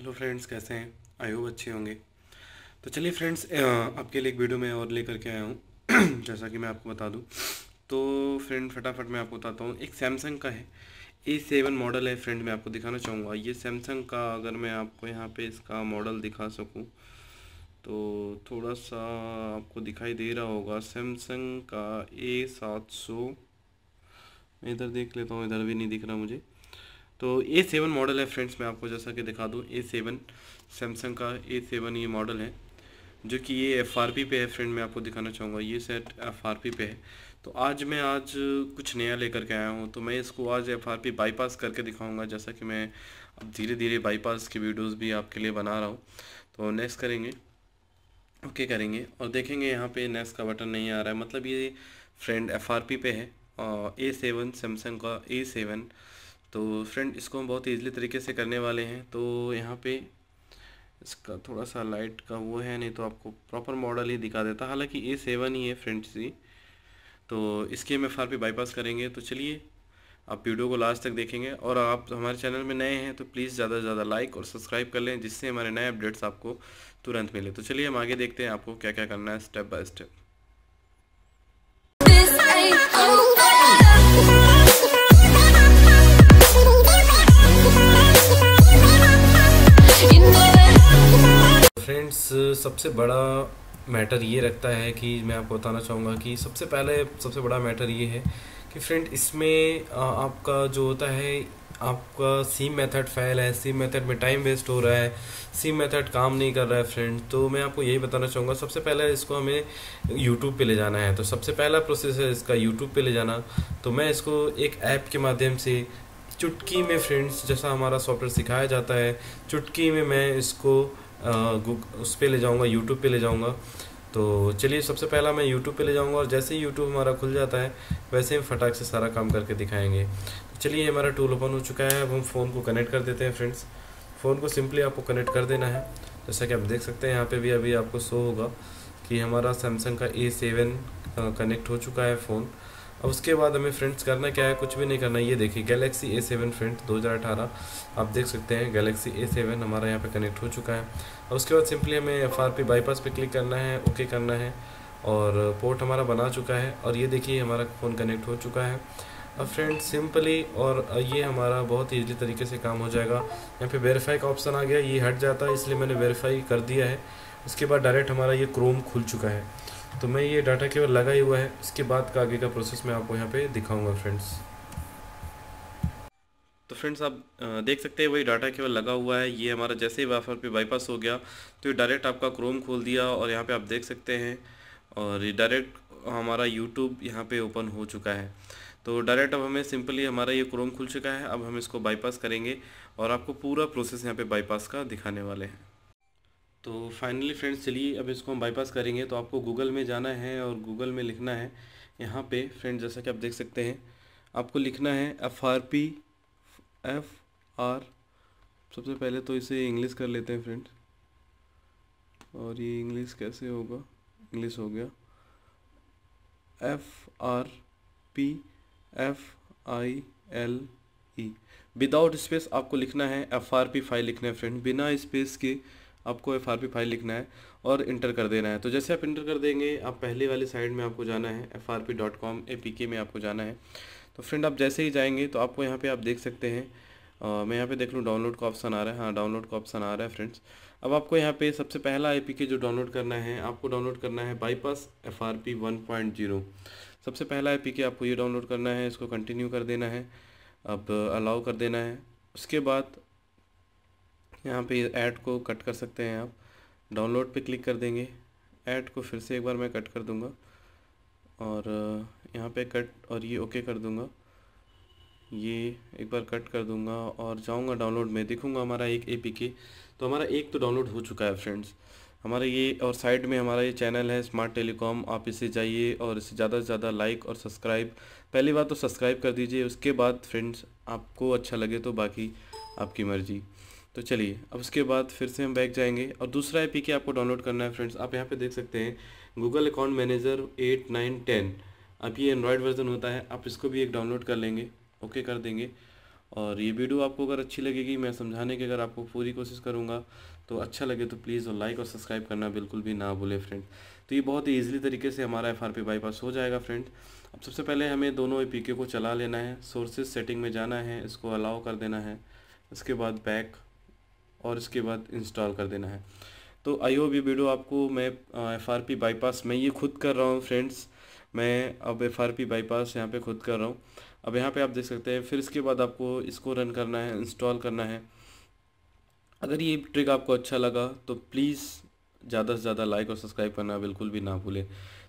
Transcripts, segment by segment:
Hello friends कैसे हैं I hope अच्छे होंगे तो चलिए फ्रेंड्स आपके लिए एक वीडियो मैं और लेकर के आया हूँ जैसा कि मैं आपको बता दूँ तो फ्रेंड फटाफट मैं आपको बताता हूँ एक सैमसंग का है ए सेवन मॉडल है फ्रेंड मैं आपको दिखाना चाहूँगा ये सैमसंग का अगर मैं आपको यहाँ पे इसका मॉडल दिखा सकूँ तो थोड़ा सा आपको दिखाई दे रहा होगा सैमसंग का ए सात सौ मैं इधर देख लेता हूँ इधर भी नहीं दिख रहा मुझे तो ए सेवन मॉडल है फ्रेंड्स मैं आपको जैसा कि दिखा दूँ ए सेवन सैमसंग का ए सेवन ये मॉडल है जो कि ये एफ आर पी पे है फ्रेंड मैं आपको दिखाना चाहूँगा ये सेट एफ आर पी पे है तो आज मैं आज कुछ नया लेकर के आया हूँ तो मैं इसको आज एफ आर पी बाईपास करके दिखाऊँगा जैसा कि मैं अब धीरे धीरे बाईपास की वीडियोज़ भी आपके लिए बना रहा हूँ तो नेक्स्ट करेंगे ओके करेंगे और देखेंगे यहाँ पे नेक्स्ट का बटन नहीं आ रहा है मतलब ये फ्रेंड एफ आर पी पे है ए सेवन सैमसंग का ए सेवन तो फ्रेंड इसको हम बहुत ईजिली तरीके से करने वाले हैं तो यहाँ पे इसका थोड़ा सा लाइट का वो है नहीं तो आपको प्रॉपर मॉडल ही दिखा देता हालांकि ए सेवन ही है फ्रेंड सी तो इसके हम एफ आर पी बाईपास करेंगे तो चलिए आप वीडियो को लास्ट तक देखेंगे और आप हमारे चैनल में नए हैं तो प्लीज़ ज़्यादा से ज़्यादा लाइक और सब्सक्राइब कर लें जिससे हमारे नए अपडेट्स आपको तुरंत मिले तो चलिए हम आगे देखते हैं आपको क्या क्या करना है स्टेप बाय स्टेप फ्रेंड्स सबसे बड़ा मैटर ये रखता है कि मैं आपको बताना चाहूँगा कि सबसे पहले सबसे बड़ा मैटर ये है कि फ्रेंड इसमें आपका जो होता है आपका सीम मेथड फेल है सीम मेथड में टाइम वेस्ट हो रहा है सीम मेथड काम नहीं कर रहा है फ्रेंड तो मैं आपको यही बताना चाहूँगा सबसे पहले इसको हमें यूट्यूब पे ले जाना है तो सबसे पहला प्रोसेस है इसका यूट्यूब पे ले जाना तो मैं इसको एक ऐप के माध्यम से चुटकी में फ्रेंड्स जैसा हमारा सॉफ्टवेयर सिखाया जाता है चुटकी में मैं इसको उस पर ले जाऊँगा यूट्यूब पर ले जाऊँगा तो चलिए सबसे पहला मैं यूट्यूब पे ले जाऊँगा और जैसे ही यूट्यूब हमारा खुल जाता है वैसे ही फटाक से सारा काम करके दिखाएंगे तो चलिए हमारा टूल ओपन हो चुका है अब हम फ़ोन को कनेक्ट कर देते हैं फ्रेंड्स फ़ोन को सिंपली आपको कनेक्ट कर देना है जैसा कि आप देख सकते हैं यहाँ पर भी अभी आपको शो होगा कि हमारा सैमसंग का ए सेवन कनेक्ट हो चुका है फ़ोन अब उसके बाद हमें फ्रेंड्स करना क्या है कुछ भी नहीं करना ये देखिए गैलेक्सी ए सेवन फ्रेंड दो हज़ार अठारह आप देख सकते हैं गैलेक्सी ए सेवन हमारा यहाँ पे कनेक्ट हो चुका है अब उसके बाद सिंपली हमें एफ आर पी बाईपास पर क्लिक करना है ओके करना है और पोर्ट हमारा बना चुका है और ये देखिए हमारा फ़ोन कनेक्ट हो चुका है अब फ्रेंड सिंपली और ये हमारा बहुत ईजी तरीके से काम हो जाएगा यहाँ पर वेरीफाई का ऑप्शन आ गया ये हट जाता है इसलिए मैंने वेरीफाई कर दिया है उसके बाद डायरेक्ट हमारा ये क्रोम खुल चुका है तो मैं ये डाटा केवल लगा ही हुआ है इसके बाद का आगे का प्रोसेस मैं आपको यहाँ पे दिखाऊंगा फ्रेंड्स तो फ्रेंड्स आप देख सकते हैं वही डाटा केवल लगा हुआ है ये हमारा जैसे ही वाइफर पे बाईपास हो गया तो ये डायरेक्ट आपका क्रोम खोल दिया और यहाँ पे आप देख सकते हैं और ये डायरेक्ट हमारा यूट्यूब यहाँ पे ओपन हो चुका है तो डायरेक्ट अब हमें सिंपली हमारा ये क्रोम खुल चुका है अब हम इसको बाईपास करेंगे और आपको पूरा प्रोसेस यहाँ पर बाईपास का दिखाने वाले हैं तो फाइनली फ्रेंड्स चलिए अब इसको हम बाईपास करेंगे तो आपको गूगल में जाना है और गूगल में लिखना है यहाँ पे फ्रेंड जैसा कि आप देख सकते हैं आपको लिखना है F R P F R सबसे पहले तो इसे इंग्लिश कर लेते हैं फ्रेंड्स और ये इंग्लिश कैसे होगा इंग्लिश हो गया F R P F I L E without space आपको लिखना है एफ आर पी फाइल लिखना है फ्रेंड बिना स्पेस के आपको एफ फाइल लिखना है और इंटर कर देना है तो जैसे आप इंटर कर देंगे आप पहले वाले साइड में आपको जाना है F R P dot com A P K में आपको जाना है तो फ्रेंड आप जैसे ही जाएंगे तो आपको यहाँ पे आप देख सकते हैं आ, मैं यहाँ पे देख लूँ डाउनलोड का ऑप्शन आ रहा है हाँ डाउनलोड का ऑप्शन आ रहा है फ्रेंड्स अब आपको यहाँ पे सबसे पहला आई जो डाउनलोड करना है आपको डाउनलोड करना है bypass F R P one point zero सबसे पहला आई आपको ये डाउनलोड करना है इसको कंटिन्यू कर देना है अब अलाउ कर देना है उसके बाद यहाँ पे ऐड को कट कर सकते हैं आप डाउनलोड पे क्लिक कर देंगे ऐड को फिर से एक बार मैं कट कर दूँगा और यहाँ पे कट और ये ओके कर दूँगा ये एक बार कट कर दूँगा और जाऊँगा डाउनलोड में देखूँगा हमारा एक ए तो हमारा एक तो डाउनलोड हो चुका है फ्रेंड्स हमारा ये और साइड में हमारा ये चैनल है स्मार्ट टेलीकॉम आप इसे जाइए और इसे ज़्यादा से ज़्यादा लाइक और सब्सक्राइब पहली बार तो सब्सक्राइब कर दीजिए उसके बाद फ्रेंड्स आपको अच्छा लगे तो बाकी आपकी मर्ज़ी तो चलिए अब उसके बाद फिर से हम बैक जाएंगे और दूसरा ए पी आपको डाउनलोड करना है फ्रेंड्स आप यहाँ पे देख सकते हैं Google account manager eight nine ten अब ये एंड्रॉयड वर्जन होता है आप इसको भी एक डाउनलोड कर लेंगे ओके कर देंगे और ये वीडियो आपको अगर अच्छी लगेगी मैं समझाने की अगर आपको पूरी कोशिश करूँगा तो अच्छा लगे तो प्लीज़ लाइक और सब्सक्राइब करना बिल्कुल भी ना भूले फ्रेंड तो ये बहुत ही ईजिली तरीके से हमारा एफ आर पी बाईपास हो जाएगा फ्रेंड अब सबसे पहले हमें दोनों ए के को चला लेना है सोर्सेज सेटिंग में जाना है इसको अलाउ कर देना है उसके बाद बैक और इसके बाद इंस्टॉल कर देना है तो आई होप ये वीडियो आपको मैं एफ आर पी बाईपास मैं ये खुद कर रहा हूँ फ्रेंड्स मैं अब एफ आर पी बाईपास यहाँ पे खुद कर रहा हूँ अब यहाँ पे आप देख सकते हैं फिर इसके बाद आपको इसको रन करना है इंस्टॉल करना है अगर ये ट्रिक आपको अच्छा लगा तो प्लीज़ ज़्यादा से ज़्यादा लाइक और सब्सक्राइब करना बिल्कुल भी ना भूलें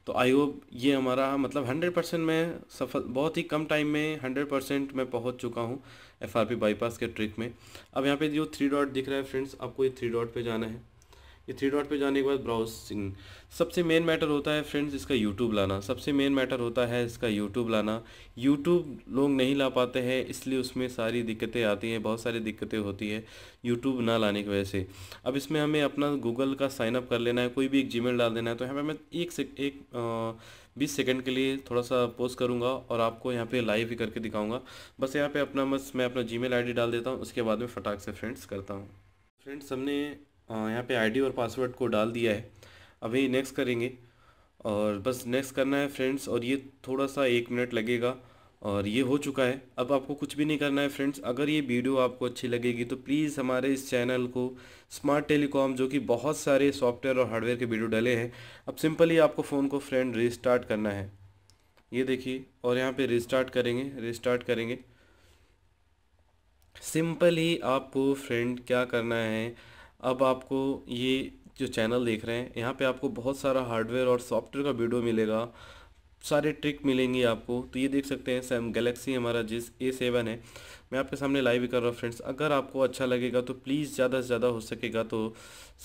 तो आई होप ये हमारा मतलब हंड्रेड परसेंट मैं सफल बहुत ही कम टाइम में हंड्रेड परसेंट मैं पहुंच चुका हूँ एफ बाईपास के ट्रिक में अब यहाँ पे जो थ्री डॉट दिख रहा है फ्रेंड्स आपको ये थ्री डॉट पे जाना है ये थ्री डॉट पे जाने के बाद ब्राउजिंग सबसे मेन मैटर होता है फ्रेंड्स इसका यूट्यूब लाना सबसे मेन मैटर होता है इसका यूट्यूब लाना यूट्यूब लोग नहीं ला पाते हैं इसलिए उसमें सारी दिक्कतें आती हैं बहुत सारी दिक्कतें होती है यूट्यूब ना लाने की वजह से अब इसमें हमें अपना गूगल का साइनअप कर लेना है कोई भी एक जी डाल देना है तो यहाँ पर मैं एक से एक बीस सेकेंड के लिए थोड़ा सा पोस्ट करूँगा और आपको यहाँ पर लाइव ही करके दिखाऊँगा बस यहाँ पर अपना बस मैं अपना जी मेल डाल देता हूँ उसके बाद में फटाक से फ्रेंड्स करता हूँ फ्रेंड्स हमने यहाँ पे आईडी और पासवर्ड को डाल दिया है अभी नेक्स्ट करेंगे और बस नेक्स्ट करना है फ्रेंड्स और ये थोड़ा सा एक मिनट लगेगा और ये हो चुका है अब आपको कुछ भी नहीं करना है फ्रेंड्स अगर ये वीडियो आपको अच्छी लगेगी तो प्लीज़ हमारे इस चैनल को स्मार्ट टेलीकॉम जो कि बहुत सारे सॉफ्टवेयर और हार्डवेयर के वीडियो डले हैं अब सिंपली आपको फ़ोन को फ्रेंड रिस्टार्ट करना है ये देखिए और यहाँ पे रिस्टार्ट करेंगे रिस्टार्ट करेंगे सिंपली आपको फ्रेंड क्या करना है अब आपको ये जो चैनल देख रहे हैं यहाँ पे आपको बहुत सारा हार्डवेयर और सॉफ्टवेयर का वीडियो मिलेगा सारे ट्रिक मिलेंगी आपको तो ये देख सकते हैं सैम गैलेक्सी हमारा जिस ए सेवन है मैं आपके सामने लाइव कर रहा हूँ फ्रेंड्स अगर आपको अच्छा लगेगा तो प्लीज़ ज़्यादा से ज़्यादा हो सकेगा तो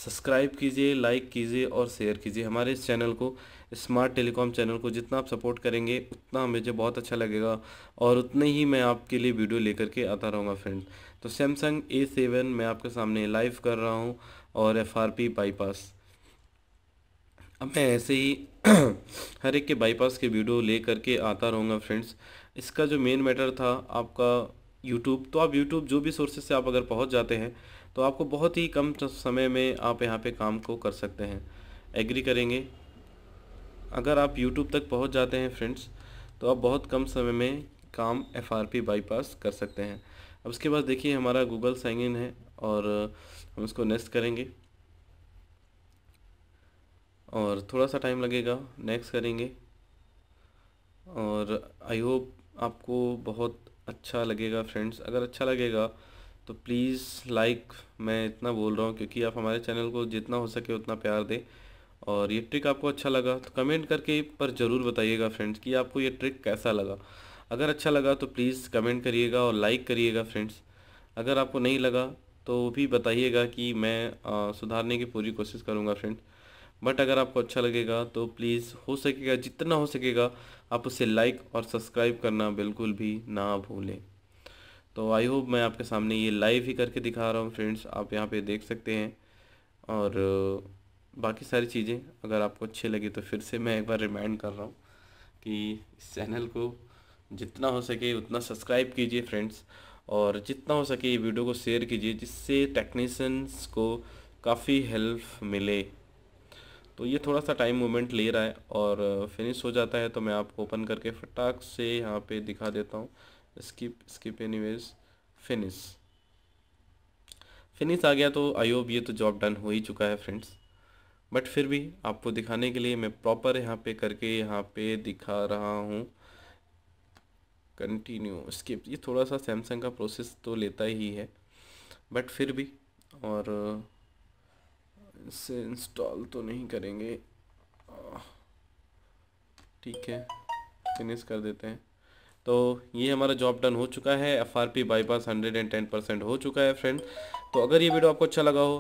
सब्सक्राइब कीजिए लाइक कीजिए और शेयर कीजिए हमारे इस चैनल को स्मार्ट टेलीकॉम चैनल को जितना आप सपोर्ट करेंगे उतना मुझे बहुत अच्छा लगेगा और उतने ही मैं आपके लिए वीडियो लेकर के आता रहूँगा फ्रेंड तो सैमसंग ए सेवन मैं आपके सामने लाइव कर रहा हूँ और एफ आर पी बाईपास अब मैं ऐसे ही हर एक के बाईपास के वीडियो ले करके आता रहूँगा फ्रेंड्स इसका जो मेन मैटर था आपका यूट्यूब तो आप यूट्यूब जो भी सोर्सेज से आप अगर पहुँच जाते हैं तो आपको बहुत ही कम समय में आप यहाँ पे काम को कर सकते हैं एग्री करेंगे अगर आप यूट्यूब तक पहुंच जाते हैं फ्रेंड्स तो आप बहुत कम समय में काम एफ आर बाईपास कर सकते हैं अब उसके बाद देखिए हमारा गूगल साइन इन है और हम इसको नेक्स्ट करेंगे और थोड़ा सा टाइम लगेगा नेक्स्ट करेंगे और आई होप आपको बहुत अच्छा लगेगा फ्रेंड्स अगर अच्छा लगेगा तो प्लीज़ लाइक मैं इतना बोल रहा हूँ क्योंकि आप हमारे चैनल को जितना हो सके उतना प्यार दें और ये ट्रिक आपको अच्छा लगा तो कमेंट करके पर ज़रूर बताइएगा फ्रेंड्स कि आपको ये ट्रिक कैसा लगा अगर अच्छा लगा तो प्लीज़ कमेंट करिएगा और लाइक करिएगा फ्रेंड्स अगर आपको नहीं लगा तो भी बताइएगा कि मैं आ, सुधारने की पूरी कोशिश करूँगा फ्रेंड्स बट अगर आपको अच्छा लगेगा तो प्लीज़ हो सकेगा जितना हो सकेगा आप उसे लाइक और सब्सक्राइब करना बिल्कुल भी ना भूलें तो आई होप मैं आपके सामने ये लाइव ही करके दिखा रहा हूँ फ्रेंड्स आप यहाँ पे देख सकते हैं और बाकी सारी चीज़ें अगर आपको अच्छी लगी तो फिर से मैं एक बार रिमाइंड कर रहा हूँ कि इस चैनल को जितना हो सके उतना सब्सक्राइब कीजिए फ्रेंड्स और जितना हो सके ये वीडियो को शेयर कीजिए जिससे टेक्नीसन्स को काफ़ी हेल्प मिले तो ये थोड़ा सा टाइम मोमेंट ले रहा है और फिनिश हो जाता है तो मैं आपको ओपन करके फटाक से यहाँ पे दिखा देता हूँ skip skip anyways finish finish आ गया तो आई होप ये तो जॉब डन हो ही चुका है फ्रेंड्स बट फिर भी आपको दिखाने के लिए मैं प्रॉपर यहाँ पे करके यहाँ पे दिखा रहा हूँ कंटिन्यू स्किप ये थोड़ा सा सैमसंग का प्रोसेस तो लेता ही है बट फिर भी और uh, इसे इंस्टॉल तो नहीं करेंगे uh, ठीक है फिनिश कर देते हैं तो ये हमारा जॉब डन हो चुका है F R P bypass hundred and ten percent हो चुका है फ्रेंड तो अगर ये वीडियो आपको अच्छा लगा हो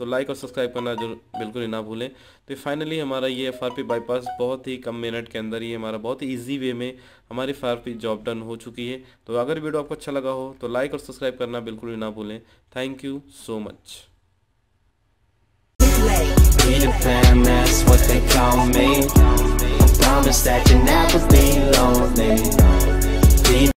तो लाइक और सब्सक्राइब करना जरूर बिल्कुल ही ना भूलें तो फाइनली हमारा ये एफ बाईपास बहुत ही कम मिनट के अंदर ही हमारा बहुत ही ईजी वे में हमारी एफ जॉब डन हो चुकी है तो अगर वीडियो आपको अच्छा लगा हो तो लाइक और सब्सक्राइब करना बिल्कुल ही ना भूलें thank you so much Peter Pan, that's what they call me. I promise that you'll never be lonely.